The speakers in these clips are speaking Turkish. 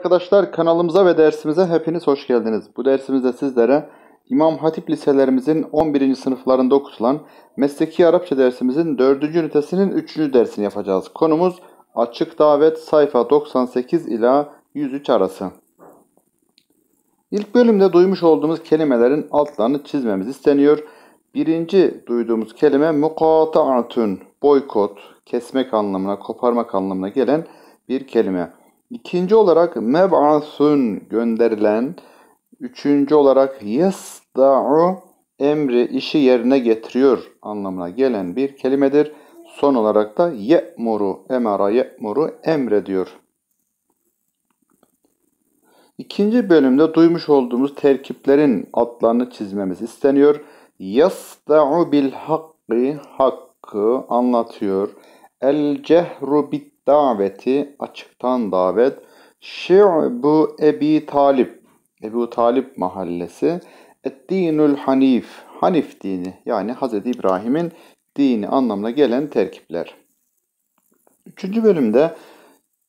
Arkadaşlar kanalımıza ve dersimize hepiniz hoş geldiniz. Bu dersimizde sizlere İmam Hatip liselerimizin 11. sınıflarında okutulan Mesleki Arapça dersimizin 4. ünitesinin 3. dersini yapacağız. Konumuz Açık Davet sayfa 98 ila 103 arası. İlk bölümde duymuş olduğumuz kelimelerin altlarını çizmemiz isteniyor. Birinci duyduğumuz kelime mukata'atun, boykot, kesmek anlamına, koparmak anlamına gelen bir kelime. İkinci olarak meb'asun gönderilen. Üçüncü olarak yasda'u emri işi yerine getiriyor anlamına gelen bir kelimedir. Son olarak da ye'muru emara ye'muru emrediyor. İkinci bölümde duymuş olduğumuz terkiplerin adlarını çizmemiz isteniyor. Yasda'u bil hakkı hakkı anlatıyor. El cehru bit daveti açıktan davet Şi'bu Ebi Talip Ebu Talip mahallesi Eddinül Hanif Hanif dini yani Hz. İbrahim'in dini anlamına gelen terkipler. Üçüncü bölümde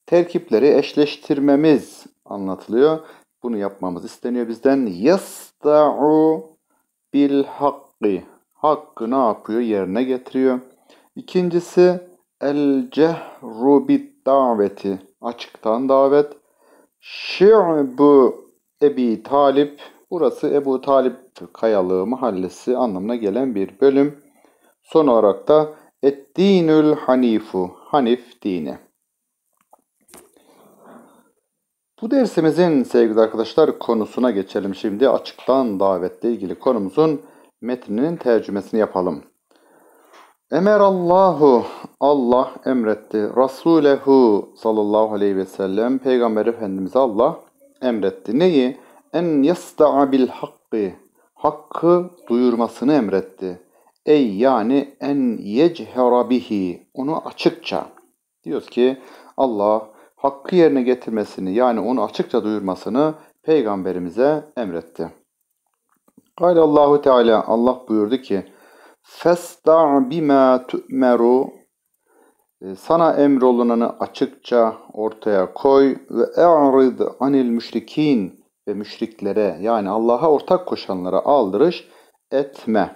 terkipleri eşleştirmemiz anlatılıyor. Bunu yapmamız isteniyor bizden. Yasta'u bil hakkı. Hakkı ne yapıyor? Yerine getiriyor. İkincisi El cehru bit daveti. Açıktan davet. Şi'bu Ebi Talip. Burası Ebu Talip Kayalığı mahallesi anlamına gelen bir bölüm. Son olarak da Eddinül Hanifu. Hanif dini. Bu dersimizin sevgili arkadaşlar konusuna geçelim şimdi. Açıktan davetle ilgili konumuzun metninin tercümesini yapalım. Emerallahu Allah emretti. Rasulehu sallallahu aleyhi ve sellem Peygamber Efendimiz Allah emretti. Neyi? En yasta'a bil hakkı. Hakkı duyurmasını emretti. Ey yani en yechera bihi. Onu açıkça. Diyoruz ki Allah hakkı yerine getirmesini yani onu açıkça duyurmasını peygamberimize emretti. Gayle Allahu Teala Allah buyurdu ki Festa' bima tu'meru ee, sana emrolunanı açıkça ortaya koy ve e'rid anil müşrikin ve müşriklere yani Allah'a ortak koşanlara aldırış etme.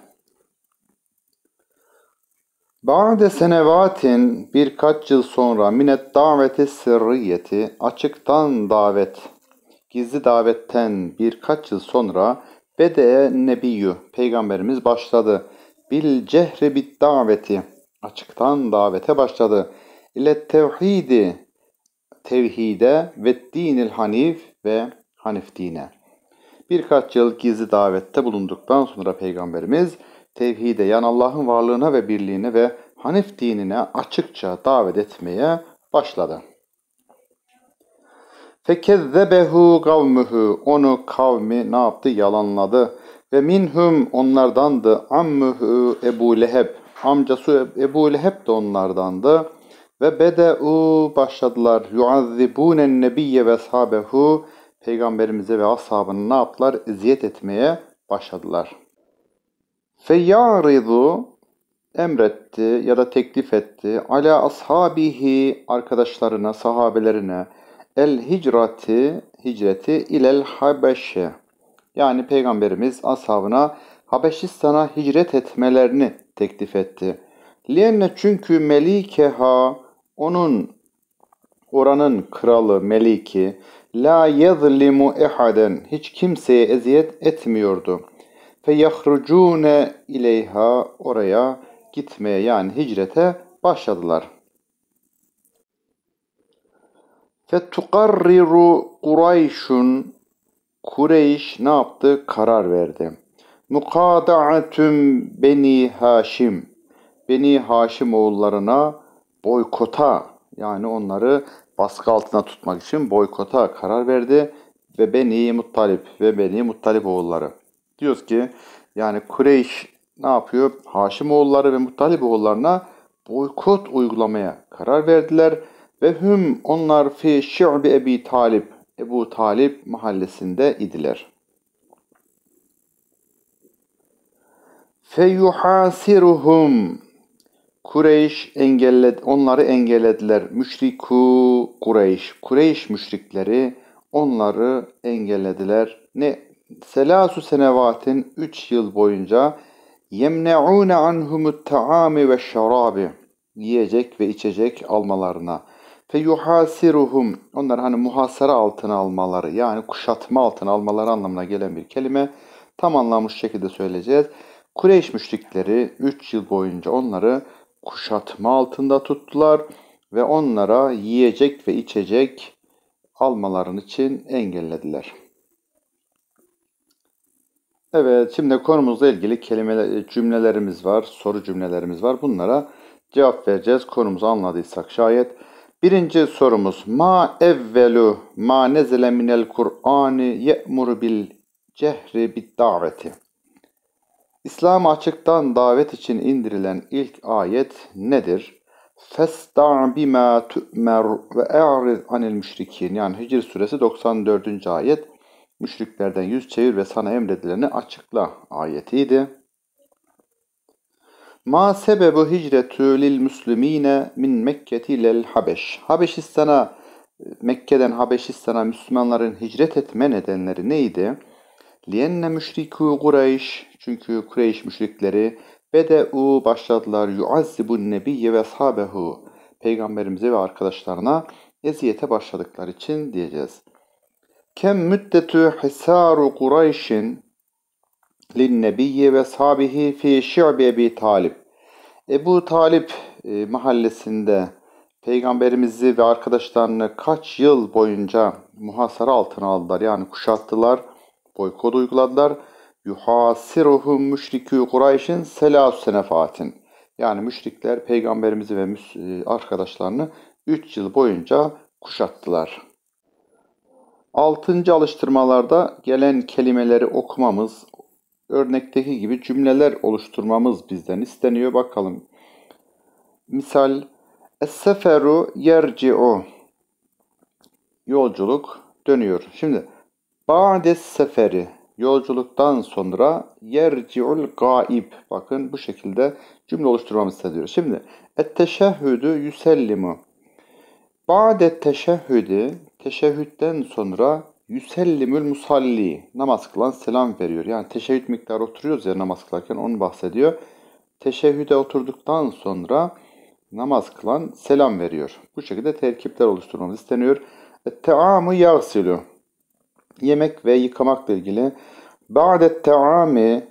Ba'de senevatin birkaç yıl sonra minet daveti sırriyeti açıktan davet, gizli davetten birkaç yıl sonra bede nebiyyü, peygamberimiz başladı bil cehre bit daveti açıktan davete başladı. İle tevhidi tevhide ve dinil hanif ve hanif dine. Birkaç yıl gizli davette bulunduktan sonra Peygamberimiz tevhide yani Allah'ın varlığına ve birliğine ve hanif dinine açıkça davet etmeye başladı. Fekezzebehu kavmühü. Onu kavmi ne yaptı? Yalanladı. Ve minhum onlardandı. Ammühü Ebu Leheb. Amcası Ebu Leheb de onlardandı. Ve bede'u başladılar. Yuazzibûnen nebiyye ve sahabehu. Peygamberimize ve ashabını ne yaptılar? Eziyet etmeye başladılar. Feyyaridu emretti ya da teklif etti. Ala ashabihi arkadaşlarına, sahabelerine el hicrati hicreti ilel habeşe yani Peygamberimiz ashabına Habeşistan'a hicret etmelerini teklif etti. Lienne çünkü Melikeha onun oranın kralı Meliki la yezlimu ehaden hiç kimseye eziyet etmiyordu. yahrucune ileyha oraya gitmeye yani hicrete başladılar. Fetukarriru Kureyş'un Kureyş ne yaptı? Karar verdi. Mukada'atüm Beni Haşim. Beni Haşim oğullarına boykota yani onları baskı altına tutmak için boykota karar verdi ve Beni Muttalip ve Beni Muttalip oğulları. Diyoruz ki yani Kureyş ne yapıyor? Haşim oğulları ve Muttalip oğullarına boykot uygulamaya karar verdiler ve hüm onlar fi şi'bi Ebi Talip Ebu Talip mahallesinde idiler. Feyuhasiruhum Kureyş engelled, onları engellediler. Müşriku Kureyş. Kureyş müşrikleri onları engellediler. Ne? Selasu senevatin 3 yıl boyunca yemne'une anhumut taami ve şarabi yiyecek ve içecek almalarına feyuhasiruhum. Onlar hani muhasara altına almaları yani kuşatma altına almaları anlamına gelen bir kelime. Tam anlamış şekilde söyleyeceğiz. Kureyş müşrikleri 3 yıl boyunca onları kuşatma altında tuttular ve onlara yiyecek ve içecek almaların için engellediler. Evet, şimdi konumuzla ilgili kelimeler, cümlelerimiz var, soru cümlelerimiz var. Bunlara cevap vereceğiz. Konumuzu anladıysak şayet. Birinci sorumuz ma evvelu ma nezele minel Kur'ani ye'mur bil cehri bit daveti. İslam açıktan davet için indirilen ilk ayet nedir? Festa bima tu'mer ve e'rid anil müşrikin. Yani Hicr suresi 94. ayet. Müşriklerden yüz çevir ve sana emredileni açıkla ayetiydi. Ma sebebu hicretü lil müslimine min Mekketi ilel Habeş. Habeşistan'a Mekke'den Habeşistan'a Müslümanların hicret etme nedenleri neydi? Lienne müşrikû Kureyş. Çünkü Kureyş müşrikleri bede'u başladılar yuazzibun nebiyye ve ashabehu. Peygamberimize ve arkadaşlarına eziyete başladıkları için diyeceğiz. Kem müddetü hisaru Kureyş'in linnebiyye ve sabihi fi şi'bi Ebi Talip. Ebu Talip e, mahallesinde peygamberimizi ve arkadaşlarını kaç yıl boyunca muhasara altına aldılar. Yani kuşattılar, boykot uyguladılar. Yuhasiruhum müşrikü Kureyş'in selâs senefatin. Yani müşrikler peygamberimizi ve e, arkadaşlarını 3 yıl boyunca kuşattılar. Altıncı alıştırmalarda gelen kelimeleri okumamız, örnekteki gibi cümleler oluşturmamız bizden isteniyor. Bakalım. Misal Es-seferu yerci'u Yolculuk dönüyor. Şimdi Ba'des seferi yolculuktan sonra yerci'ul gaib. Bakın bu şekilde cümle oluşturmamızı isteniyor. Şimdi etteşehhüdü yüsellimu. Ba'de teşehhüdü teşehhütten sonra Yüsellimül musalli. Namaz kılan selam veriyor. Yani teşehhüd miktarı oturuyoruz ya namaz kılarken onu bahsediyor. Teşehhüde oturduktan sonra namaz kılan selam veriyor. Bu şekilde terkipler oluşturmamız isteniyor. Teamı yağsülü. Yemek ve yıkamakla ilgili. Ba'det teami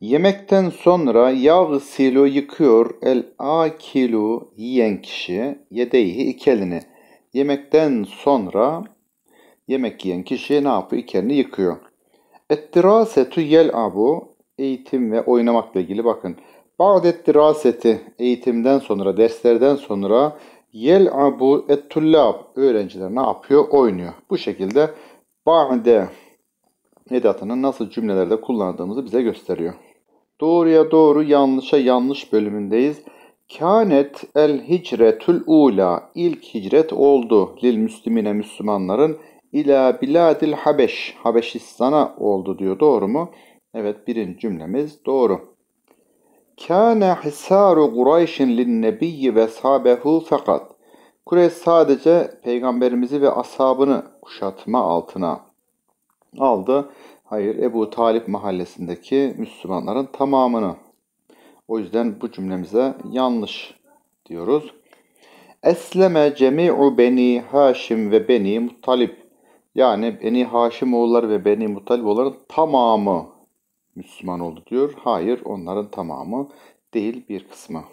Yemekten sonra yağ yağsilu yıkıyor el akilu yiyen kişi yedeyhi iki elini. Yemekten sonra yemek yiyen kişi ne yapıyor? Kendini yıkıyor. Ettirasetu yel abu eğitim ve oynamakla ilgili bakın. Bağdet diraseti eğitimden sonra, derslerden sonra yel abu ettullab öğrenciler ne yapıyor? Oynuyor. Bu şekilde bağde edatını nasıl cümlelerde kullandığımızı bize gösteriyor. Doğruya doğru, yanlışa yanlış bölümündeyiz. Kânet el hicretül ula ilk hicret oldu lil müslimine Müslümanların ila biladil habeş Habeşistan'a oldu diyor. Doğru mu? Evet birinci cümlemiz doğru. Kâne hisaru Kureyş'in lin nebiyyi ve sahabehu fakat. Kureyş sadece peygamberimizi ve ashabını kuşatma altına aldı. Hayır Ebu Talip mahallesindeki Müslümanların tamamını o yüzden bu cümlemize yanlış diyoruz. Esleme cemi'u beni Haşim ve beni Muttalip. Yani beni Haşim oğulları ve beni Muttalip oğulların tamamı Müslüman oldu diyor. Hayır onların tamamı değil bir kısmı.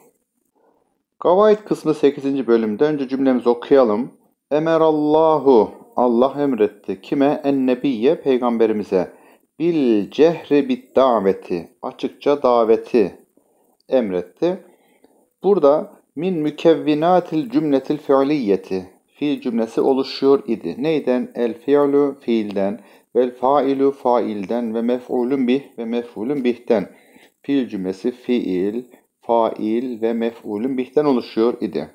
Gavait kısmı 8. bölümde önce cümlemizi okuyalım. Emerallahu Allah emretti. Kime? En nebiye peygamberimize. Bil cehri bid daveti. Açıkça daveti emretti. Burada min mükevvinatil cümletil fiiliyeti fiil cümlesi oluşuyor idi. Neyden? El fiilu fiilden, vel failu failden ve mef'ulun bih ve mef'ulun bihten. Fiil cümlesi fiil, fail ve mef'ulun bihten oluşuyor idi.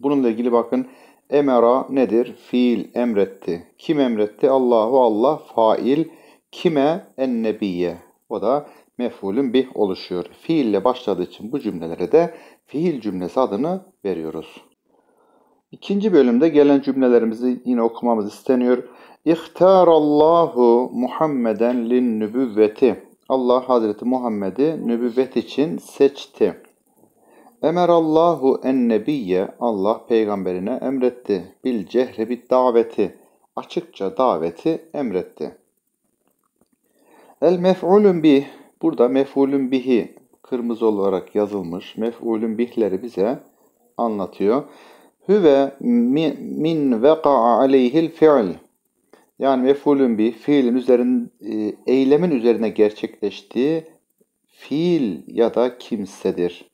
Bununla ilgili bakın emera nedir? Fiil emretti. Kim emretti? Allahu Allah fail. Kime? En nebiye. O da mef'ulün bih oluşuyor. Fiille başladığı için bu cümlelere de fiil cümlesi adını veriyoruz. İkinci bölümde gelen cümlelerimizi yine okumamız isteniyor. İhtarallahu Muhammeden lin nübüvveti. Allah Hazreti Muhammed'i nübüvvet için seçti. Emerallahu en nebiyye Allah peygamberine emretti. Bil cehre daveti. Açıkça daveti emretti. El mef'ulun bih Burada mef'ulün bihi kırmızı olarak yazılmış mef'ulün bihleri bize anlatıyor. Hüve min veka'a aleyhil fi'l. Yani mef'ulün bi fiilin üzerin, e, eylemin üzerine gerçekleştiği fiil ya da kimsedir.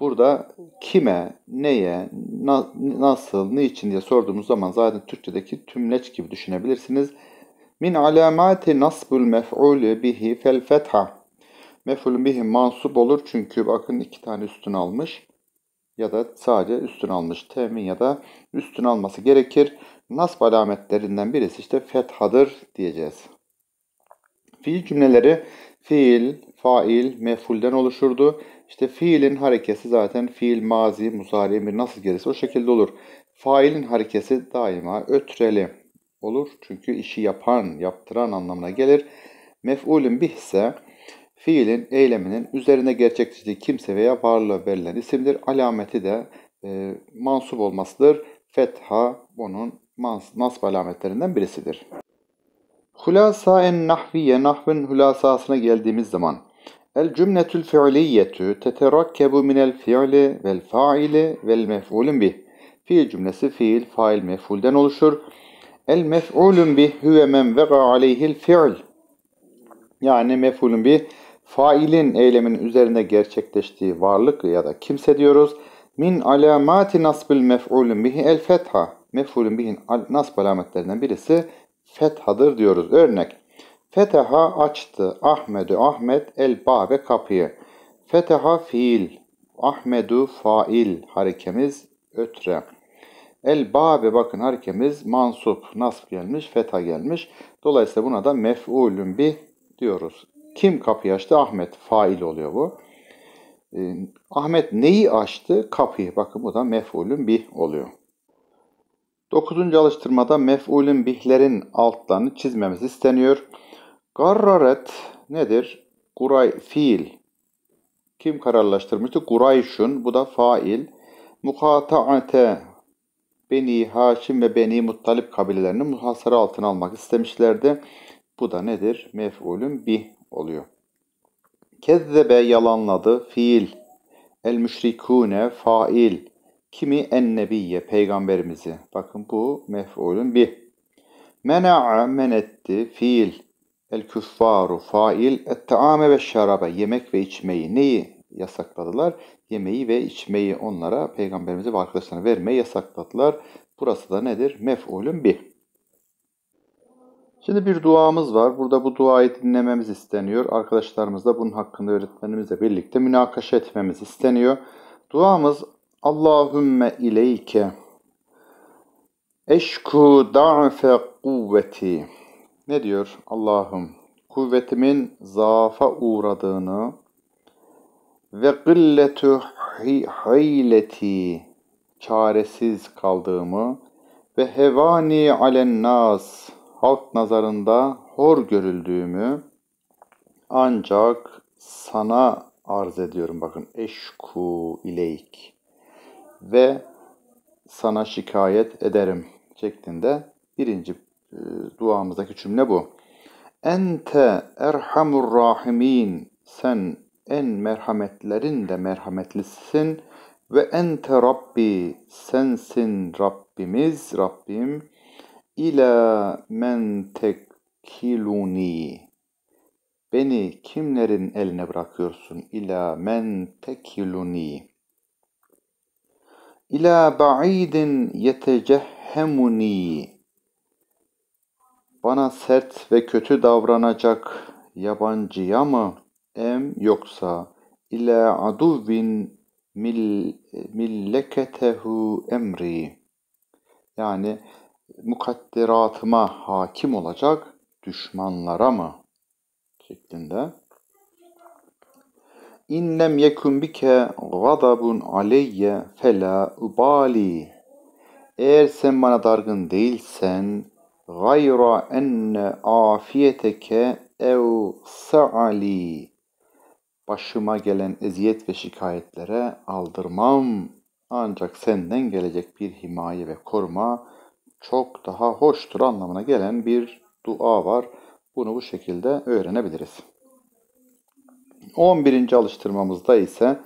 Burada kime, neye, na, nasıl, niçin diye sorduğumuz zaman zaten Türkçedeki tümleç gibi düşünebilirsiniz. Min alamati nasbul mef'ulü bihi fel fetha. Mefulun bihi mansup olur çünkü bakın iki tane üstün almış. Ya da sadece üstün almış. Temin ya da üstün alması gerekir. Nasb alametlerinden birisi işte fethadır diyeceğiz. Fiil cümleleri fiil, fail, mef'ulden oluşurdu. İşte fiilin harekesi zaten fiil, mazi, muzari, emir nasıl gelirse o şekilde olur. Failin harekesi daima ötreli olur. Çünkü işi yapan, yaptıran anlamına gelir. Mef'ulün bih ise Fiilin, eyleminin üzerine gerçekçiliği kimse veya varlığı verilen isimdir. Alameti de e, mansup olmasıdır. Fetha bunun mans, nasb alametlerinden birisidir. Hulasa en nahviye nahvin hulasasına geldiğimiz zaman El cümletül fiiliyetü teterakkebu minel fiili vel faili vel mef'ulün bih. Fiil cümlesi fiil, fail, mef'ulden oluşur. El mef'ulün bih huve men vega aleyhil fiil. Yani mef'ulün bih failin eylemin üzerine gerçekleştiği varlık ya da kimse diyoruz. Min alamati nasbil mef'ulun bihi el fetha. Mef'ulun bihi nasb alametlerinden birisi fethadır diyoruz. Örnek. Feteha açtı. Ahmedu Ahmet el babe kapıyı. Feteha fiil. Ahmedu fail. Harekemiz ötre. El babe bakın harekemiz mansup. Nasb gelmiş. Fetha gelmiş. Dolayısıyla buna da mef'ulun bi diyoruz. Kim kapıyı açtı? Ahmet. Fail oluyor bu. E, Ahmet neyi açtı? Kapıyı. Bakın bu da mef'ulün bih oluyor. Dokuzuncu alıştırmada mef'ulün bihlerin altlarını çizmemiz isteniyor. Garraret nedir? Guray fiil. Kim kararlaştırmıştı? Gurayşun. Bu da fail. Mukata'ate Beni Haşim ve Beni Muttalip kabilelerini muhasara altına almak istemişlerdi. Bu da nedir? Mef'ulün bih oluyor. Kezzebe yalanladı fiil. El müşrikune fail. Kimi en nebiye peygamberimizi. Bakın bu mef'ulün bir. Mena'a men etti fiil. El küffaru fail. Et taame ve şarabe yemek ve içmeyi. Neyi yasakladılar? Yemeği ve içmeyi onlara peygamberimize ve arkadaşlarına vermeyi yasakladılar. Burası da nedir? Mef'ulün bir. Şimdi bir duamız var. Burada bu duayı dinlememiz isteniyor. Arkadaşlarımız da bunun hakkında öğretmenimizle birlikte münakaşa etmemiz isteniyor. Duamız Allahümme ileyke eşku da'fe kuvveti. Ne diyor? Allah'ım kuvvetimin zaafa uğradığını ve gılletü hayleti çaresiz kaldığımı ve hevani alen nas halk nazarında hor görüldüğümü ancak sana arz ediyorum bakın eşku ileyk ve sana şikayet ederim şeklinde birinci e, duamızdaki cümle bu. Ente erhamur rahimin sen en merhametlerin de merhametlisin ve ente Rabbi sensin Rabbimiz Rabbim İlâ men tekkiluni. Beni kimlerin eline bırakıyorsun? İlâ men tekkiluni. İlâ ba'idin yetecehhemuni. Bana sert ve kötü davranacak yabancıya mı? Em yoksa ila aduvin mil, milleketehu emri. Yani mukadderatıma hakim olacak düşmanlara mı? şeklinde. İnnem yekun bike gadabun aleyye fela ubali. Eğer sen bana dargın değilsen gayra enne afiyeteke ev sa'ali. Başıma gelen eziyet ve şikayetlere aldırmam. Ancak senden gelecek bir himaye ve koruma çok daha hoştur anlamına gelen bir dua var. Bunu bu şekilde öğrenebiliriz. 11. alıştırmamızda ise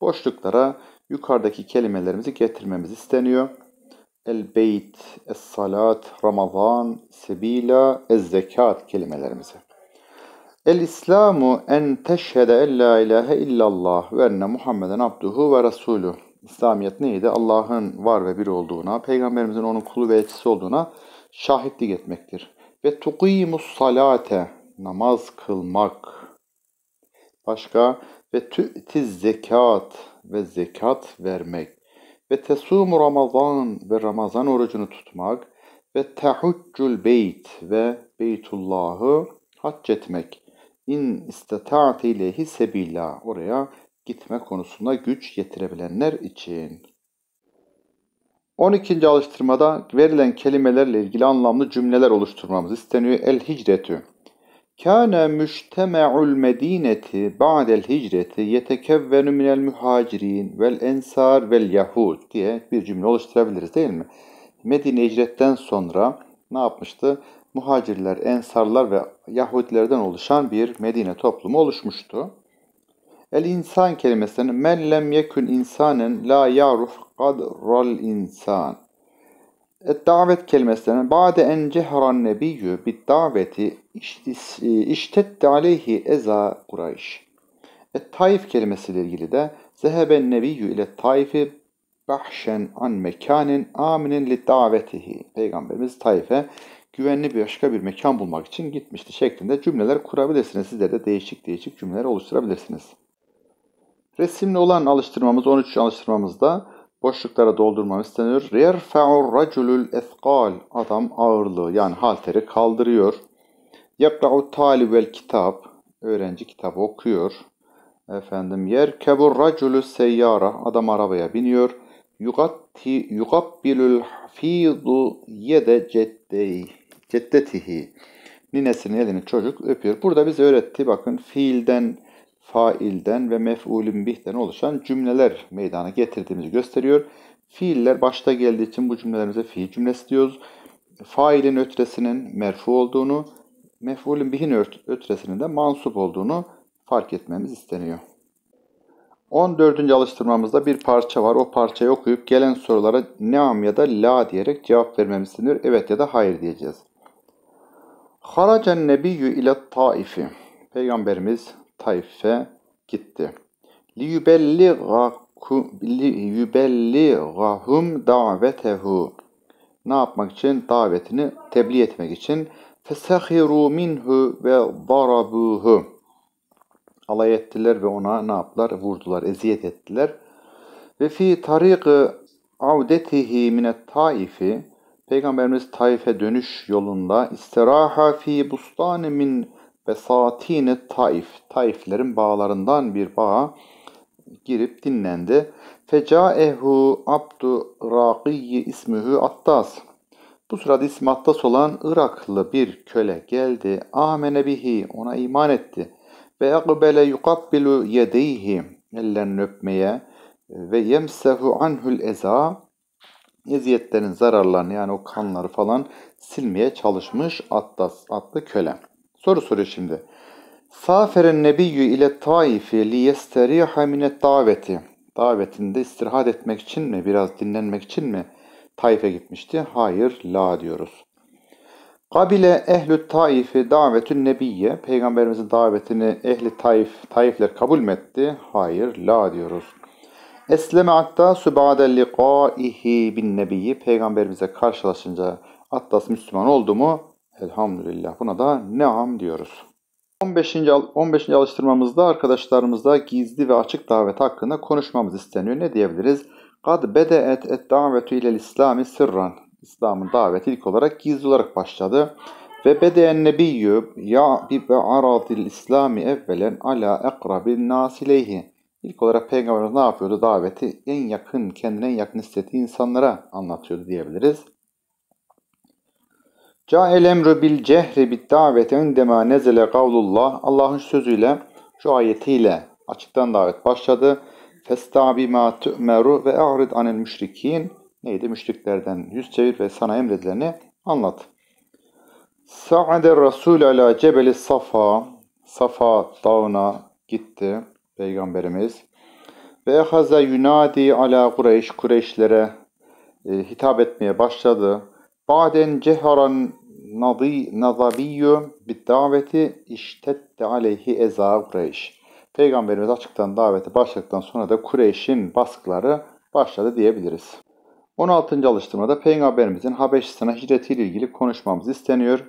boşluklara yukarıdaki kelimelerimizi getirmemiz isteniyor. El beyt, es salat, ramazan, sebila, ez zekat kelimelerimizi. El İslamu en teşhede en la ilahe illallah ve enne Muhammeden abduhu ve resuluh. İslamiyet neydi? Allah'ın var ve bir olduğuna, peygamberimizin onun kulu ve elçisi olduğuna şahitlik etmektir. Ve tuqimus salate namaz kılmak. Başka ve tu'tiz zekat ve zekat vermek. Ve tesum ramazan ve ramazan orucunu tutmak. Ve tehuccul beyt ve beytullahı hac etmek. İn istata'te ileyhi sebila. Oraya gitme konusunda güç yetirebilenler için. 12. alıştırmada verilen kelimelerle ilgili anlamlı cümleler oluşturmamız isteniyor. El hicretü. Kâne müşteme'ul medineti ba'del hicreti yetekevvenu minel muhacirin vel ensar vel yahud diye bir cümle oluşturabiliriz değil mi? Medine hicretten sonra ne yapmıştı? Muhacirler, ensarlar ve Yahudilerden oluşan bir Medine toplumu oluşmuştu. El insan kelimesinin men lem yekün insanen la yaruf kadral insan. Et davet kelimesinin ba'de en cehran nebiyyü bit daveti iştette aleyhi eza kureyş. Et taif kelimesiyle ilgili de zeheben nebiyyü ile taifi bahşen an mekanin aminin li davetihi. Peygamberimiz Taif'e güvenli bir başka bir mekan bulmak için gitmişti şeklinde cümleler kurabilirsiniz. Sizler de değişik değişik cümleler oluşturabilirsiniz. Resimli olan alıştırmamız 13. alıştırmamızda boşluklara doldurmam isteniyor. Yerfe'ur raculul ethkal. Adam ağırlığı yani halteri kaldırıyor. Yakra'u talibel kitap. Öğrenci kitabı okuyor. Efendim yer kebur raculü seyyara. Adam arabaya biniyor. Yugatti yugabbilul hafizu yede ceddeyi. Ceddetihi. Ninesinin elini çocuk öpüyor. Burada bize öğretti bakın fiilden failden ve mef'ulün bih'ten oluşan cümleler meydana getirdiğimizi gösteriyor. Fiiller başta geldiği için bu cümlelerimize fiil cümlesi diyoruz. Failin ötresinin merfu olduğunu, mef'ulün bihin ötresinin de mansup olduğunu fark etmemiz isteniyor. 14. alıştırmamızda bir parça var. O parçayı okuyup gelen sorulara neam ya da la diyerek cevap vermemiz isteniyor. Evet ya da hayır diyeceğiz. Haracen nebiyyü ile taifi. Peygamberimiz Taif'e gitti. لِيُبَلِّغَهُمْ davetehu. Ne yapmak için? Davetini tebliğ etmek için. فَسَخِرُوا minhu ve darabuhu. Alay ettiler ve ona ne yaptılar? Vurdular, eziyet ettiler. Ve fi tariqi avdetihi minet taifi Peygamberimiz Taif'e dönüş yolunda istiraha fi bustani min ve Satine Taif, Taiflerin bağlarından bir bağa girip dinlendi. Fecaehu Abdu Raqiyi ismühü Attas. Bu sırada ismi Attas olan Iraklı bir köle geldi. Amene bihi ona iman etti. Ve yakbele yukabbilu yedeyhi ellerini öpmeye ve yemsehu anhül eza eziyetlerin zararlarını yani o kanları falan silmeye çalışmış Attas adlı köle. Soru soruyor şimdi. Saferen nebiyyü ile taifi li yesteriha minet daveti. Davetinde istirahat etmek için mi, biraz dinlenmek için mi Taif'e gitmişti? Hayır, la diyoruz. Kabile ehlü Taif'i davetün nebiyye. Peygamberimizin davetini ehli Taif, Taifler kabul mü etti? Hayır, la diyoruz. Esleme hatta sübade liqaihi bin nebiyyi. Peygamberimize karşılaşınca Atlas Müslüman oldu mu? Elhamdülillah. Buna da neam diyoruz. 15. 15. alıştırmamızda arkadaşlarımızda gizli ve açık davet hakkında konuşmamız isteniyor. Ne diyebiliriz? Kad bedeet et davetu ile İslami sırran. İslam'ın daveti ilk olarak gizli olarak başladı. Ve bedeyen nebiyyü ya bi ve aradil İslami evvelen ala ekrabil nasileyhi. İlk olarak Peygamber ne yapıyordu? Daveti en yakın, kendine en yakın istediği insanlara anlatıyordu diyebiliriz. Cahil emru bil cehri bid davete ündema nezele kavlullah. Allah'ın sözüyle şu ayetiyle açıktan davet başladı. Festabi ma tu'meru ve ahrid anil müşrikin. Neydi? Müşriklerden yüz çevir ve sana emredilerini anlat. Sa'ade Resul ala cebeli Safa. Safa dağına gitti Peygamberimiz. Ve ehaza yunadi ala Kureyş. Kureyşlere e, hitap etmeye başladı. Ba'den ceharan nazaviyyü bid daveti iştette aleyhi eza Kureyş. Peygamberimiz açıktan davete başladıktan sonra da Kureyş'in baskıları başladı diyebiliriz. 16. alıştırmada Peygamberimizin Habeşistan'a hicretiyle ilgili konuşmamız isteniyor.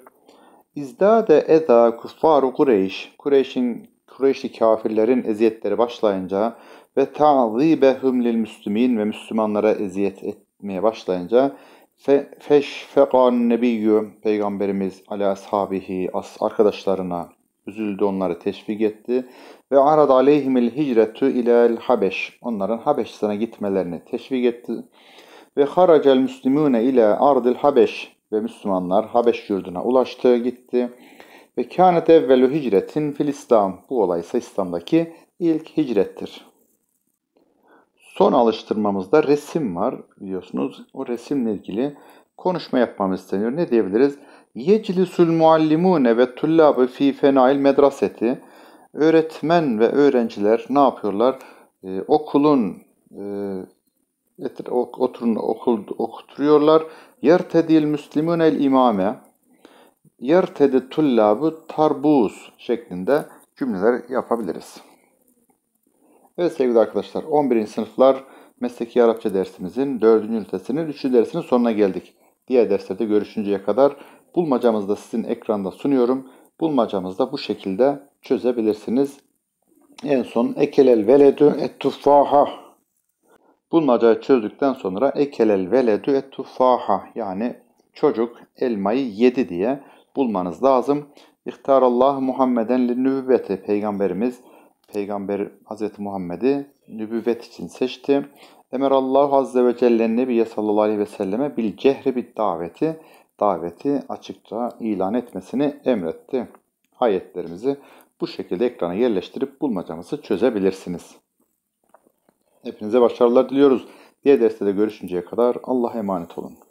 İzdade eda kuffaru Kureyş, Kureyş'in Kureyşli kafirlerin eziyetleri başlayınca ve ta'zibehum lil müslümin ve Müslümanlara eziyet etmeye başlayınca Fe, feşfekan nebiyyü peygamberimiz ala sahabihi as arkadaşlarına üzüldü onları teşvik etti ve arad aleyhimil hicretü ilel habeş onların Habeşistan'a gitmelerini teşvik etti ve haracel müslimune ile ardil habeş ve Müslümanlar Habeş yurduna ulaştı gitti ve kânet evvelü hicretin filistan bu olay ise İslam'daki ilk hicrettir. Son alıştırmamızda resim var biliyorsunuz. O resimle ilgili konuşma yapmamız isteniyor. Ne diyebiliriz? Yeclisül muallimune ve tullabı fi fenail medraseti. Öğretmen ve öğrenciler ne yapıyorlar? Ee, okulun e, oturun okul okuturuyorlar. Yertedil müslimün el imame. Yertedi tullabı tarbuz şeklinde cümleler yapabiliriz. Evet sevgili arkadaşlar 11. sınıflar mesleki Arapça dersimizin 4. ünitesinin 3. dersinin sonuna geldik. Diğer derslerde görüşünceye kadar bulmacamızı da sizin ekranda sunuyorum. Bulmacamızı da bu şekilde çözebilirsiniz. En son ekelel veledü et tufaha. Bulmacayı çözdükten sonra ekelel veledü et tufaha yani çocuk elmayı yedi diye bulmanız lazım. İhtarallah Muhammeden linnübüvveti peygamberimiz Peygamber Hz. Muhammed'i nübüvvet için seçti. Emerallahu Azze ve Celle Nebiye sallallahu aleyhi ve selleme bil cehri bir daveti, daveti açıkça ilan etmesini emretti. Ayetlerimizi bu şekilde ekrana yerleştirip bulmacamızı çözebilirsiniz. Hepinize başarılar diliyoruz. Diğer derste de görüşünceye kadar Allah'a emanet olun.